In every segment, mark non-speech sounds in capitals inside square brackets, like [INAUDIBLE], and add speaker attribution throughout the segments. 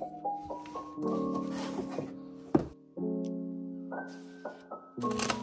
Speaker 1: thank you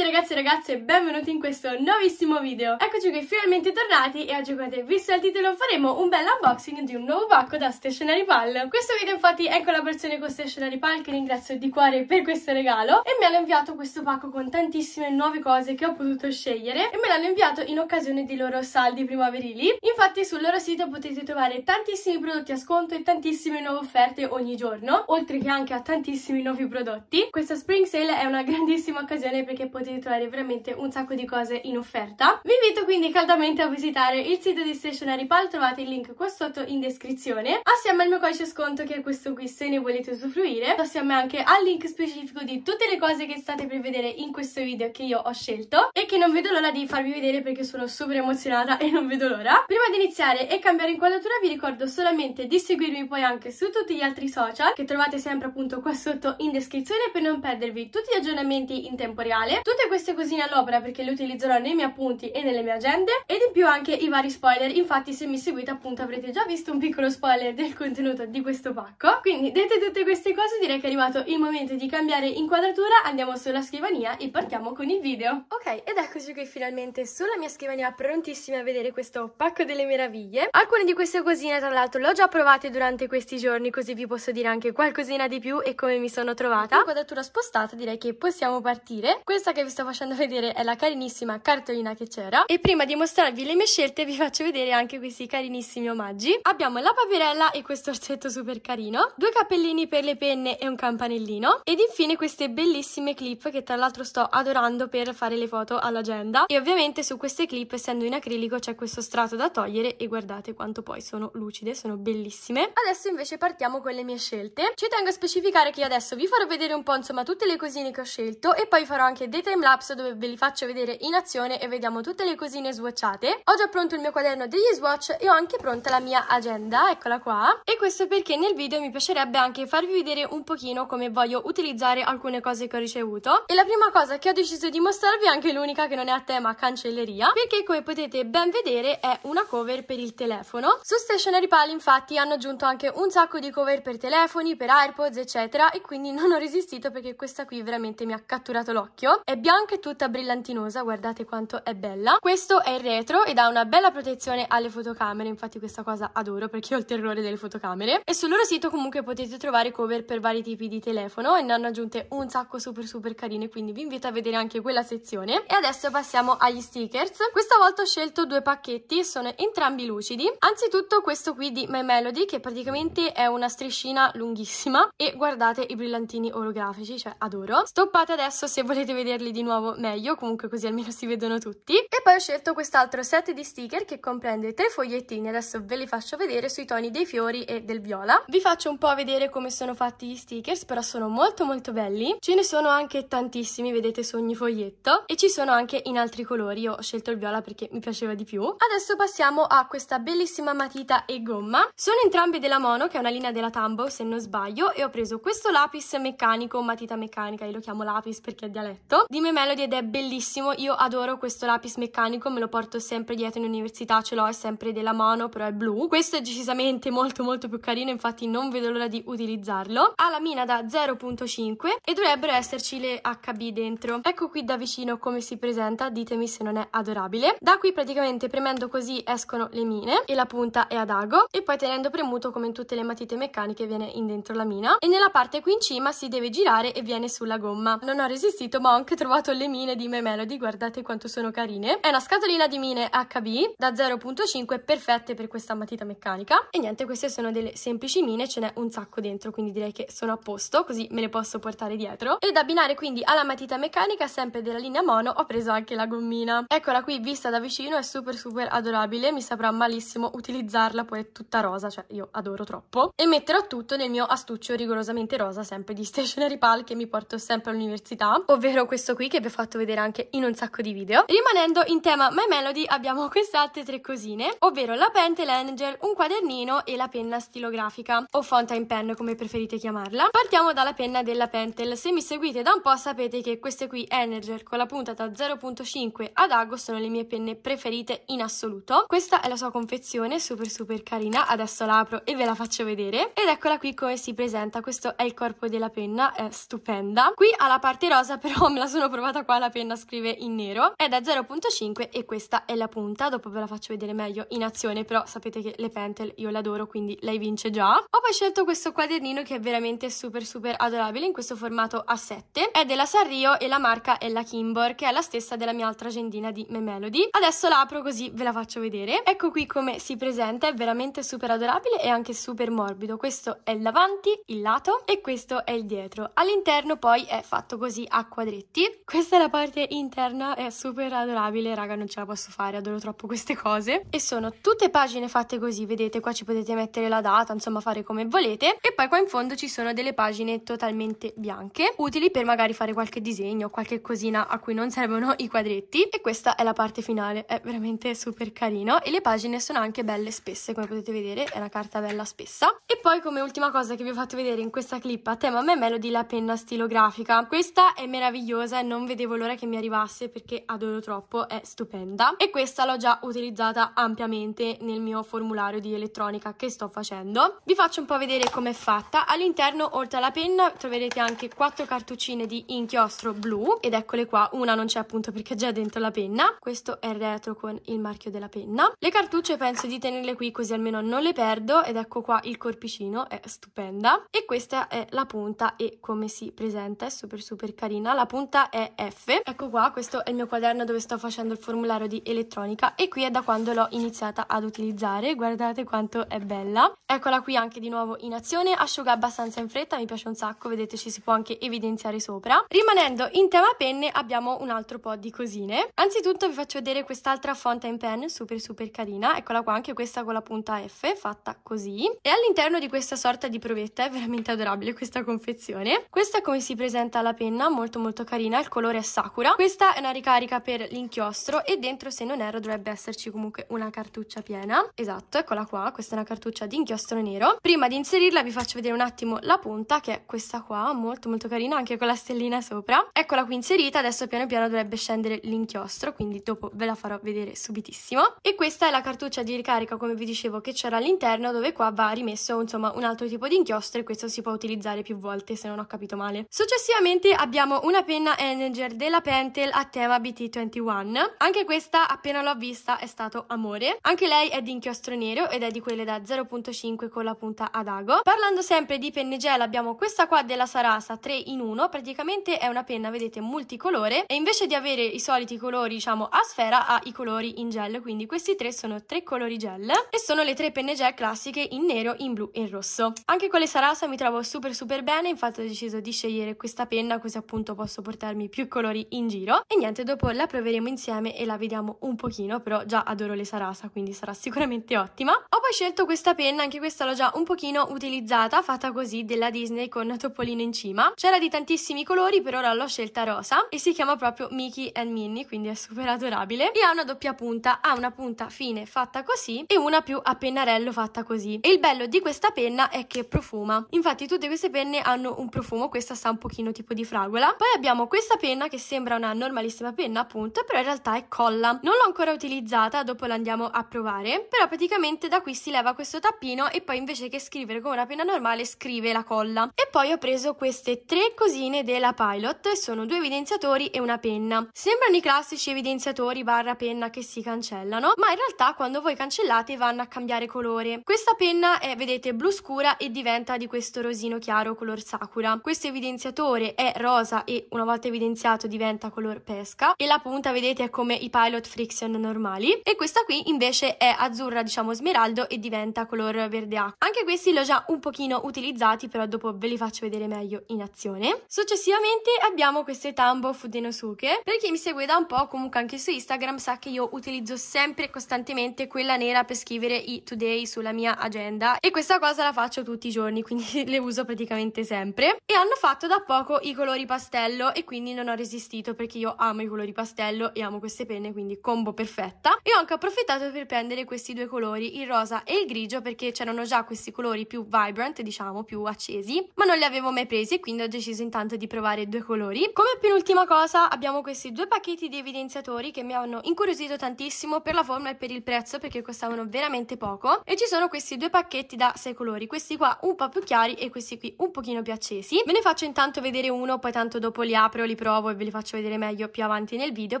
Speaker 1: ragazzi e ragazze, benvenuti in questo nuovissimo video Eccoci qui finalmente tornati e oggi come avete visto il titolo faremo un bel unboxing di un nuovo pacco da Stationary Pal Questo video infatti è in collaborazione con Stationary Pal che ringrazio di cuore per questo regalo E mi hanno inviato questo pacco con tantissime nuove cose che ho potuto scegliere E me l'hanno inviato in occasione dei loro saldi primaverili Infatti sul loro sito potete trovare tantissimi prodotti a sconto e tantissime nuove offerte ogni giorno Oltre che anche a tantissimi nuovi prodotti Questa Spring Sale è una grandissima occasione perché potete abituari veramente un sacco di cose in offerta. Vi invito quindi caldamente a visitare il sito di Stationary Pal, trovate il link qua sotto in descrizione, assieme al mio codice sconto che è questo qui se ne volete usufruire, assieme anche al link specifico di tutte le cose che state per vedere in questo video che io ho scelto e che non vedo l'ora di farvi vedere perché sono super emozionata e non vedo l'ora. Prima di iniziare e cambiare inquadratura vi ricordo solamente di seguirmi poi anche su tutti gli altri social che trovate sempre appunto qua sotto in descrizione per non perdervi tutti gli aggiornamenti in tempo reale, tutte queste cosine all'opera perché le utilizzerò nei miei appunti e nelle mie agende ed in più anche i vari spoiler, infatti se mi seguite appunto avrete già visto un piccolo spoiler del contenuto di questo pacco. Quindi dette tutte queste cose direi che è arrivato il momento di cambiare inquadratura, andiamo sulla scrivania e partiamo con il video. Ok ed eccoci qui finalmente sulla mia scrivania prontissimi a vedere questo pacco delle meraviglie. Alcune di queste cosine tra l'altro le ho già provate durante questi giorni così vi posso dire anche qualcosina di più e come mi sono trovata. Inquadratura spostata direi che possiamo partire. Questa che vi sto sto facendo vedere è la carinissima cartolina che c'era e prima di mostrarvi le mie scelte vi faccio vedere anche questi carinissimi omaggi. Abbiamo la paperella e questo orsetto super carino, due cappellini per le penne e un campanellino ed infine queste bellissime clip che tra l'altro sto adorando per fare le foto all'agenda e ovviamente su queste clip essendo in acrilico c'è questo strato da togliere e guardate quanto poi sono lucide, sono bellissime. Adesso invece partiamo con le mie scelte. Ci tengo a specificare che io adesso vi farò vedere un po' insomma tutte le cosine che ho scelto e poi farò anche dei timeline collapso dove ve li faccio vedere in azione e vediamo tutte le cosine swatchate. Ho già pronto il mio quaderno degli swatch e ho anche pronta la mia agenda, eccola qua. E questo perché nel video mi piacerebbe anche farvi vedere un pochino come voglio utilizzare alcune cose che ho ricevuto. E la prima cosa che ho deciso di mostrarvi è anche l'unica che non è a tema cancelleria, perché come potete ben vedere è una cover per il telefono. Su Stationary Pal infatti hanno aggiunto anche un sacco di cover per telefoni, per AirPods eccetera e quindi non ho resistito perché questa qui veramente mi ha catturato l'occhio. È bianca anche tutta brillantinosa, guardate quanto è bella. Questo è il retro ed ha una bella protezione alle fotocamere, infatti questa cosa adoro perché ho il terrore delle fotocamere. E sul loro sito comunque potete trovare cover per vari tipi di telefono e ne hanno aggiunte un sacco super super carine, quindi vi invito a vedere anche quella sezione. E adesso passiamo agli stickers. Questa volta ho scelto due pacchetti, sono entrambi lucidi. Anzitutto questo qui di My Melody che praticamente è una striscina lunghissima e guardate i brillantini orografici, cioè adoro. Stoppate adesso se volete vederli di nuovo nuovo meglio, comunque così almeno si vedono tutti. E poi ho scelto quest'altro set di sticker che comprende tre fogliettini, adesso ve li faccio vedere sui toni dei fiori e del viola. Vi faccio un po' vedere come sono fatti gli stickers, però sono molto molto belli. Ce ne sono anche tantissimi, vedete su ogni foglietto, e ci sono anche in altri colori, io ho scelto il viola perché mi piaceva di più. Adesso passiamo a questa bellissima matita e gomma. Sono entrambi della Mono, che è una linea della Tambo se non sbaglio, e ho preso questo lapis meccanico, matita meccanica, io lo chiamo lapis perché è dialetto, di Meme Melody ed è bellissimo, io adoro questo lapis meccanico, me lo porto sempre dietro in università, ce l'ho, è sempre della mano, però è blu. Questo è decisamente molto molto più carino, infatti non vedo l'ora di utilizzarlo. Ha la mina da 0.5 e dovrebbero esserci le HB dentro. Ecco qui da vicino come si presenta, ditemi se non è adorabile. Da qui praticamente premendo così escono le mine e la punta è ad ago e poi tenendo premuto come in tutte le matite meccaniche viene in dentro la mina e nella parte qui in cima si deve girare e viene sulla gomma. Non ho resistito ma ho anche trovato trovato le mine di My Melody, guardate quanto sono carine. È una scatolina di mine HB da 0.5, perfette per questa matita meccanica. E niente, queste sono delle semplici mine, ce n'è un sacco dentro, quindi direi che sono a posto, così me le posso portare dietro. Ed abbinare quindi alla matita meccanica, sempre della linea mono, ho preso anche la gommina. Eccola qui, vista da vicino, è super super adorabile, mi saprà malissimo utilizzarla, poi è tutta rosa, cioè io adoro troppo. E metterò tutto nel mio astuccio rigorosamente rosa, sempre di [LAUGHS] Stationary Pal, che mi porto sempre all'università, ovvero questo qui che vi ho fatto vedere anche in un sacco di video. Rimanendo in tema My Melody abbiamo queste altre tre cosine, ovvero la Pentel Angel, un quadernino e la penna stilografica o fountain pen come preferite chiamarla. Partiamo dalla penna della Pentel. Se mi seguite da un po' sapete che queste qui Energer con la punta da 0.5 ad ago sono le mie penne preferite in assoluto. Questa è la sua confezione, super super carina. Adesso la apro e ve la faccio vedere. Ed eccola qui come si presenta. Questo è il corpo della penna, è stupenda. Qui alla parte rosa [LAUGHS] però me la sono provata trovata qua la penna scrive in nero è da 0.5 e questa è la punta dopo ve la faccio vedere meglio in azione però sapete che le Pentel io le adoro quindi lei vince già ho poi scelto questo quadernino che è veramente super super adorabile in questo formato A7 è della Sanrio e la marca è la Kimbor che è la stessa della mia altra agendina di Me Melody adesso la apro così ve la faccio vedere ecco qui come si presenta è veramente super adorabile e anche super morbido questo è l'avanti il lato e questo è il dietro all'interno poi è fatto così a quadretti questa è la parte interna, è super adorabile, raga, non ce la posso fare, adoro troppo queste cose. E sono tutte pagine fatte così, vedete, qua ci potete mettere la data, insomma fare come volete. E poi qua in fondo ci sono delle pagine totalmente bianche, utili per magari fare qualche disegno, qualche cosina a cui non servono i quadretti. E questa è la parte finale, è veramente super carino. E le pagine sono anche belle spesse, come potete vedere, è una carta bella spessa. E poi come ultima cosa che vi ho fatto vedere in questa clip a tema a me è Melody la penna stilografica. Questa è meravigliosa e non non vedevo l'ora che mi arrivasse perché adoro troppo, è stupenda. E questa l'ho già utilizzata ampiamente nel mio formulario di elettronica che sto facendo. Vi faccio un po' vedere com'è fatta. All'interno, oltre alla penna, troverete anche quattro cartuccine di inchiostro blu ed eccole qua, una non c'è appunto perché è già dentro la penna. Questo è il retro con il marchio della penna. Le cartucce penso di tenerle qui così almeno non le perdo ed ecco qua il corpicino, è stupenda. E questa è la punta e come si presenta, è super super carina. La punta è F. Ecco qua, questo è il mio quaderno dove sto facendo il formulario di elettronica e qui è da quando l'ho iniziata ad utilizzare, guardate quanto è bella. Eccola qui anche di nuovo in azione, asciuga abbastanza in fretta, mi piace un sacco, vedete ci si può anche evidenziare sopra. Rimanendo in tema penne abbiamo un altro po' di cosine. Anzitutto vi faccio vedere quest'altra fountain pen, super super carina, eccola qua anche questa con la punta F, fatta così. E all'interno di questa sorta di provetta, è veramente adorabile questa confezione. Questa è come si presenta la penna, molto molto carina, il colore colore Sakura. Questa è una ricarica per l'inchiostro e dentro, se non erro, dovrebbe esserci comunque una cartuccia piena. Esatto, eccola qua, questa è una cartuccia di inchiostro nero. Prima di inserirla vi faccio vedere un attimo la punta, che è questa qua, molto molto carina, anche con la stellina sopra. Eccola qui inserita, adesso piano piano dovrebbe scendere l'inchiostro, quindi dopo ve la farò vedere subitissimo. E questa è la cartuccia di ricarica, come vi dicevo, che c'era all'interno, dove qua va rimesso insomma un altro tipo di inchiostro e questo si può utilizzare più volte, se non ho capito male. Successivamente abbiamo una penna N manager della Pentel a tema BT21. Anche questa, appena l'ho vista, è stato amore. Anche lei è di inchiostro nero ed è di quelle da 0.5 con la punta ad ago. Parlando sempre di penne gel, abbiamo questa qua della Sarasa 3 in 1. Praticamente è una penna, vedete, multicolore e invece di avere i soliti colori, diciamo, a sfera, ha i colori in gel. Quindi questi tre sono tre colori gel e sono le tre penne gel classiche in nero, in blu e in rosso. Anche con le Sarasa mi trovo super super bene, infatti ho deciso di scegliere questa penna così appunto posso portarmi più colori in giro e niente dopo la proveremo insieme e la vediamo un pochino però già adoro le Sarasa quindi sarà sicuramente ottima ho poi scelto questa penna anche questa l'ho già un pochino utilizzata fatta così della Disney con Topolino in cima c'era di tantissimi colori per ora l'ho scelta rosa e si chiama proprio Mickey and Minnie quindi è super adorabile e ha una doppia punta ha una punta fine fatta così e una più a pennarello fatta così e il bello di questa penna è che profuma infatti tutte queste penne hanno un profumo questa sta un pochino tipo di fragola poi abbiamo questa penna che sembra una normalissima penna appunto, però in realtà è colla. Non l'ho ancora utilizzata, dopo l'andiamo a provare, però praticamente da qui si leva questo tappino e poi invece che scrivere con una penna normale scrive la colla. E poi ho preso queste tre cosine della Pilot, sono due evidenziatori e una penna. Sembrano i classici evidenziatori barra penna che si cancellano, ma in realtà quando voi cancellate vanno a cambiare colore. Questa penna è, vedete, blu scura e diventa di questo rosino chiaro color sakura. Questo evidenziatore è rosa e una volta evidenziato potenziato diventa color pesca e la punta vedete è come i Pilot Friction normali e questa qui invece è azzurra diciamo smeraldo e diventa color verde acqua. Anche questi li ho già un pochino utilizzati però dopo ve li faccio vedere meglio in azione. Successivamente abbiamo queste Tambo Fudenosuke per chi mi segue da un po' comunque anche su Instagram sa che io utilizzo sempre e costantemente quella nera per scrivere i today sulla mia agenda e questa cosa la faccio tutti i giorni [LAUGHS] quindi le uso praticamente sempre e hanno fatto da poco i colori pastello e quindi non non ho resistito perché io amo i colori pastello e amo queste penne, quindi combo perfetta. E ho anche approfittato per prendere questi due colori, il rosa e il grigio, perché c'erano già questi colori più vibrant, diciamo, più accesi, ma non li avevo mai presi, quindi ho deciso intanto di provare due colori. Come penultima cosa abbiamo questi due pacchetti di evidenziatori che mi hanno incuriosito tantissimo per la forma e per il prezzo, perché costavano veramente poco. E ci sono questi due pacchetti da sei colori, questi qua un po' più chiari e questi qui un pochino più accesi. Ve ne faccio intanto vedere uno, poi tanto dopo li apro, li provo trovo e ve li faccio vedere meglio più avanti nel video,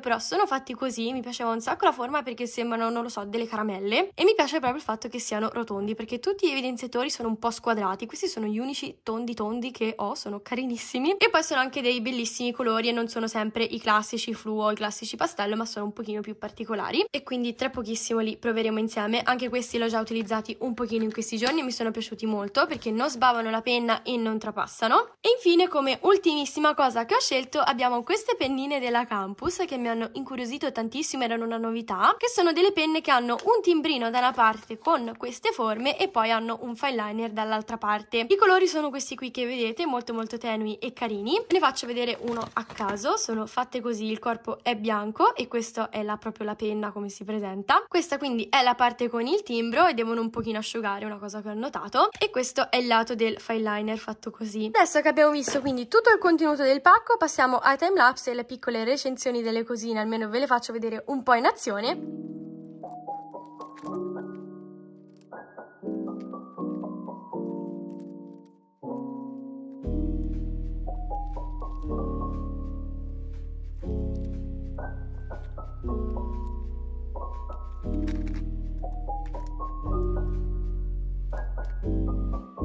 Speaker 1: però sono fatti così, mi piaceva un sacco la forma perché sembrano, non lo so, delle caramelle e mi piace proprio il fatto che siano rotondi perché tutti gli evidenziatori sono un po' squadrati, questi sono gli unici tondi tondi che ho, sono carinissimi e poi sono anche dei bellissimi colori e non sono sempre i classici fluo, i classici pastello, ma sono un pochino più particolari e quindi tra pochissimo li proveremo insieme, anche questi li ho già utilizzati un pochino in questi giorni e mi sono piaciuti molto perché non sbavano la penna e non trapassano e infine come ultimissima cosa che ho scelto abbiamo abbiamo queste pennine della Campus che mi hanno incuriosito tantissimo, erano una novità, che sono delle penne che hanno un timbrino da una parte con queste forme e poi hanno un fineliner dall'altra parte. I colori sono questi qui che vedete, molto molto tenui e carini. Ne faccio vedere uno a caso, sono fatte così, il corpo è bianco e questa è la, proprio la penna come si presenta. Questa quindi è la parte con il timbro e devono un pochino asciugare, una cosa che ho notato. E questo è il lato del fineliner fatto così. Adesso che abbiamo visto quindi tutto il contenuto del pacco, passiamo a ai timelapse e le piccole recensioni delle cosine, almeno ve le faccio vedere un po' in azione.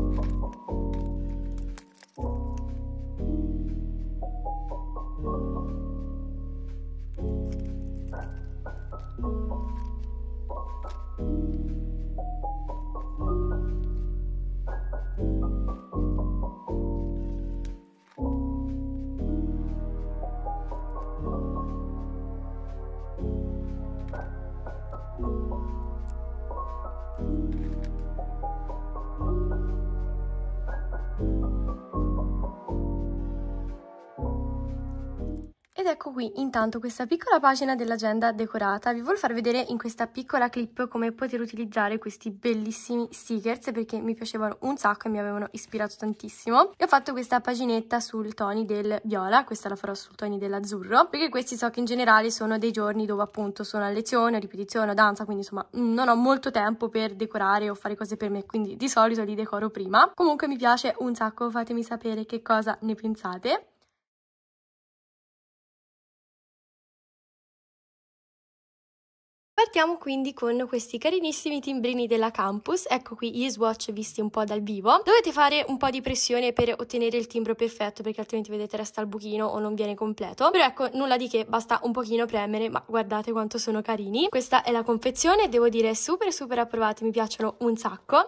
Speaker 1: Thank you. Thank you. ecco qui intanto questa piccola pagina dell'agenda decorata. Vi voglio far vedere in questa piccola clip come poter utilizzare questi bellissimi stickers perché mi piacevano un sacco e mi avevano ispirato tantissimo. E ho fatto questa paginetta sul toni del viola, questa la farò sul toni dell'azzurro, perché questi so che in generale sono dei giorni dove appunto sono a lezione, a ripetizione, a danza, quindi insomma non ho molto tempo per decorare o fare cose per me, quindi di solito li decoro prima. Comunque mi piace un sacco, fatemi sapere che cosa ne pensate. Partiamo quindi con questi carinissimi timbrini della Campus, ecco qui gli swatch visti un po' dal vivo. Dovete fare un po' di pressione per ottenere il timbro perfetto perché altrimenti vedete resta il buchino o non viene completo, però ecco nulla di che, basta un pochino premere ma guardate quanto sono carini. Questa è la confezione, devo dire super super approvati, mi piacciono un sacco.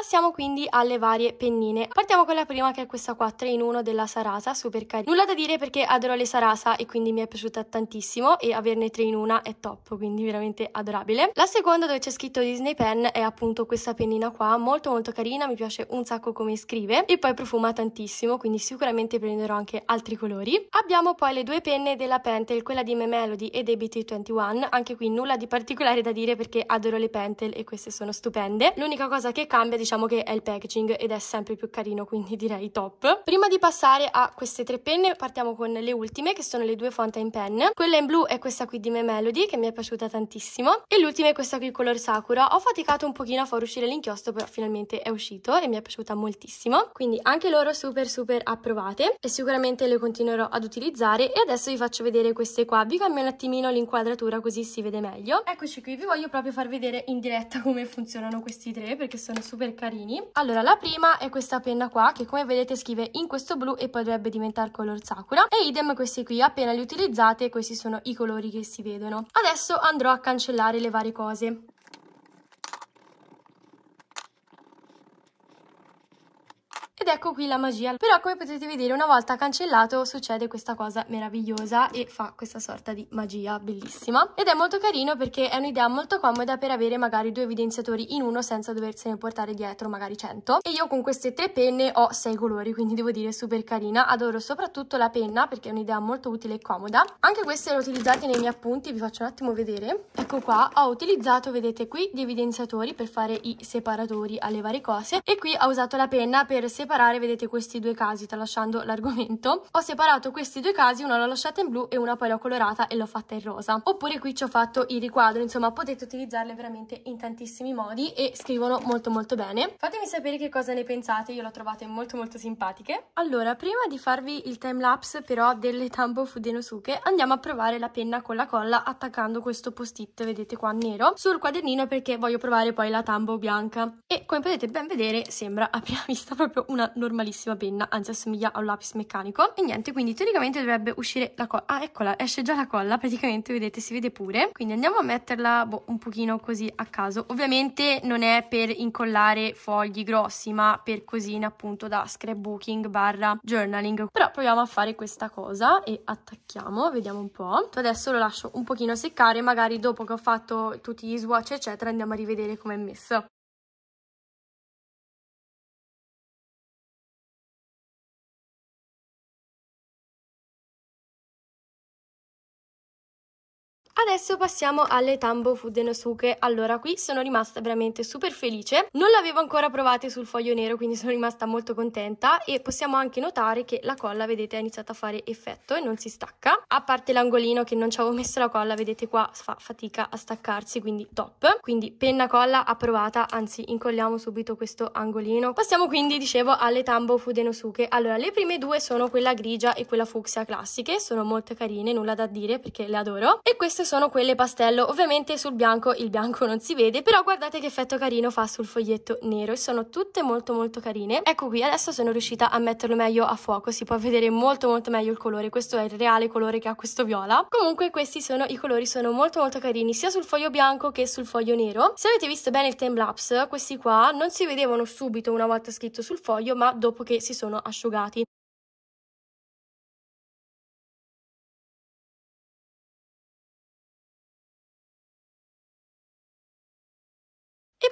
Speaker 1: Passiamo quindi alle varie pennine. Partiamo con la prima che è questa qua 3 in 1 della Sarasa, super carina. Nulla da dire perché adoro le Sarasa e quindi mi è piaciuta tantissimo e averne 3 in una è top, quindi veramente adorabile. La seconda dove c'è scritto Disney Pen è appunto questa pennina qua, molto molto carina, mi piace un sacco come scrive e poi profuma tantissimo, quindi sicuramente prenderò anche altri colori. Abbiamo poi le due penne della Pentel, quella di Me Melody e bt 21 anche qui nulla di particolare da dire perché adoro le Pentel e queste sono stupende. L'unica cosa che cambia diciamo diciamo che è il packaging ed è sempre più carino, quindi direi top. Prima di passare a queste tre penne, partiamo con le ultime, che sono le due Fountain Pen. Quella in blu è questa qui di Me Melody, che mi è piaciuta tantissimo. E l'ultima è questa qui color Sakura. Ho faticato un pochino a far uscire l'inchiostro, però finalmente è uscito e mi è piaciuta moltissimo. Quindi anche loro super super approvate e sicuramente le continuerò ad utilizzare. E adesso vi faccio vedere queste qua. Vi cambio un attimino l'inquadratura così si vede meglio. Eccoci qui, vi voglio proprio far vedere in diretta come funzionano questi tre perché sono super carini. Allora, la prima è questa penna qua, che come vedete scrive in questo blu e poi dovrebbe diventare color sakura. E idem questi qui, appena li utilizzate questi sono i colori che si vedono. Adesso andrò a cancellare le varie cose. Ed ecco qui la magia. Però come potete vedere una volta cancellato succede questa cosa meravigliosa e fa questa sorta di magia bellissima. Ed è molto carino perché è un'idea molto comoda per avere magari due evidenziatori in uno senza doversene portare dietro magari 100. E io con queste tre penne ho sei colori quindi devo dire super carina. Adoro soprattutto la penna perché è un'idea molto utile e comoda. Anche queste le ho utilizzate nei miei appunti, vi faccio un attimo vedere. Ecco qua, ho utilizzato, vedete qui, gli evidenziatori per fare i separatori alle varie cose e qui ho usato la penna per separare separare, vedete questi due casi, tralasciando l'argomento, ho separato questi due casi, una l'ho lasciata in blu e una poi l'ho colorata e l'ho fatta in rosa. Oppure qui ci ho fatto il riquadro, insomma potete utilizzarle veramente in tantissimi modi e scrivono molto molto bene. Fatemi sapere che cosa ne pensate, io l'ho trovate molto molto simpatiche. Allora, prima di farvi il timelapse però delle Tambo Fudenosuke, andiamo a provare la penna con la colla attaccando questo post-it, vedete qua nero, sul quadernino perché voglio provare poi la Tambo bianca. E come potete ben vedere sembra a prima vista proprio una normalissima penna, anzi assomiglia a un lapis meccanico. E niente, quindi teoricamente dovrebbe uscire la colla. Ah, eccola, esce già la colla, praticamente, vedete, si vede pure. Quindi andiamo a metterla boh, un pochino così a caso. Ovviamente non è per incollare fogli grossi, ma per cosine appunto da scrapbooking barra journaling. Però proviamo a fare questa cosa e attacchiamo, vediamo un po'. Adesso lo lascio un pochino seccare, magari dopo che ho fatto tutti gli swatch eccetera andiamo a rivedere com'è messo. Adesso passiamo alle Tambo Fudenosuke. Allora, qui sono rimasta veramente super felice. Non l'avevo ancora provate sul foglio nero, quindi sono rimasta molto contenta. E possiamo anche notare che la colla, vedete, ha iniziato a fare effetto e non si stacca. A parte l'angolino che non ci avevo messo la colla, vedete qua fa fatica a staccarsi, quindi top. Quindi penna colla approvata, anzi incolliamo subito questo angolino. Passiamo quindi, dicevo, alle Tambo Fudenosuke. Allora, le prime due sono quella grigia e quella fucsia classiche, sono molto carine, nulla da dire perché le adoro. E queste sono quelle pastello, ovviamente sul bianco il bianco non si vede, però guardate che effetto carino fa sul foglietto nero e sono tutte molto molto carine. Ecco qui, adesso sono riuscita a metterlo meglio a fuoco, si può vedere molto molto meglio il colore, questo è il reale colore che ha questo viola. Comunque questi sono i colori, sono molto molto carini sia sul foglio bianco che sul foglio nero. Se avete visto bene il timelapse, questi qua non si vedevano subito una volta scritto sul foglio, ma dopo che si sono asciugati.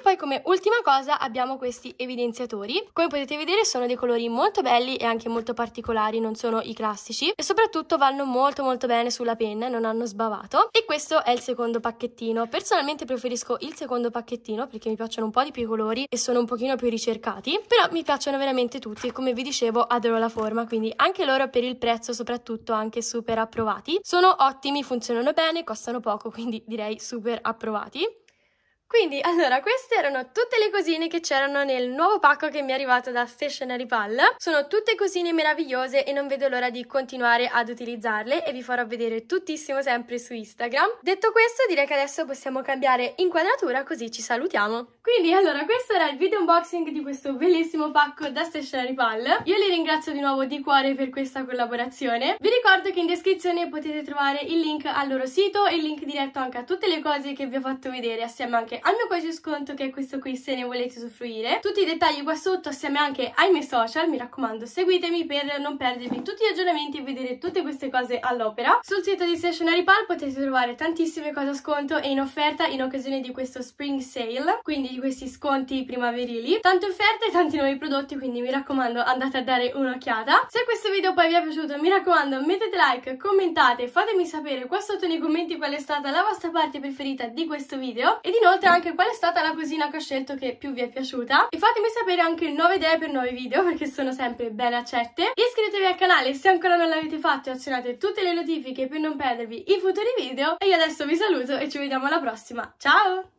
Speaker 1: poi come ultima cosa abbiamo questi evidenziatori. Come potete vedere sono dei colori molto belli e anche molto particolari, non sono i classici e soprattutto vanno molto molto bene sulla penna e non hanno sbavato. E questo è il secondo pacchettino. Personalmente preferisco il secondo pacchettino perché mi piacciono un po' di più i colori e sono un pochino più ricercati, però mi piacciono veramente tutti e come vi dicevo adoro la forma, quindi anche loro per il prezzo soprattutto anche super approvati. Sono ottimi, funzionano bene, costano poco, quindi direi super approvati. Quindi, allora, queste erano tutte le cosine che c'erano nel nuovo pacco che mi è arrivato da Stationary Pal. Sono tutte cosine meravigliose e non vedo l'ora di continuare ad utilizzarle e vi farò vedere tuttissimo sempre su Instagram. Detto questo, direi che adesso possiamo cambiare inquadratura così ci salutiamo. Quindi allora questo era il video unboxing di questo bellissimo pacco da Stationary Pal. Io li ringrazio di nuovo di cuore per questa collaborazione. Vi ricordo che in descrizione potete trovare il link al loro sito e il link diretto anche a tutte le cose che vi ho fatto vedere assieme anche al mio codice sconto che è questo qui se ne volete usufruire. Tutti i dettagli qua sotto assieme anche ai miei social, mi raccomando seguitemi per non perdervi tutti gli aggiornamenti e vedere tutte queste cose all'opera. Sul sito di Stationary Pal potete trovare tantissime cose a sconto e in offerta in occasione di questo Spring Sale, quindi di questi sconti primaverili. Tante offerte e tanti nuovi prodotti, quindi mi raccomando andate a dare un'occhiata. Se questo video poi vi è piaciuto, mi raccomando mettete like, commentate, fatemi sapere qua sotto nei commenti qual è stata la vostra parte preferita di questo video ed inoltre anche qual è stata la cosina che ho scelto che più vi è piaciuta. E fatemi sapere anche nuove idee per nuovi video perché sono sempre ben accette. Iscrivetevi al canale se ancora non l'avete fatto e azionate tutte le notifiche per non perdervi i futuri video. E io adesso vi saluto e ci vediamo alla prossima. Ciao!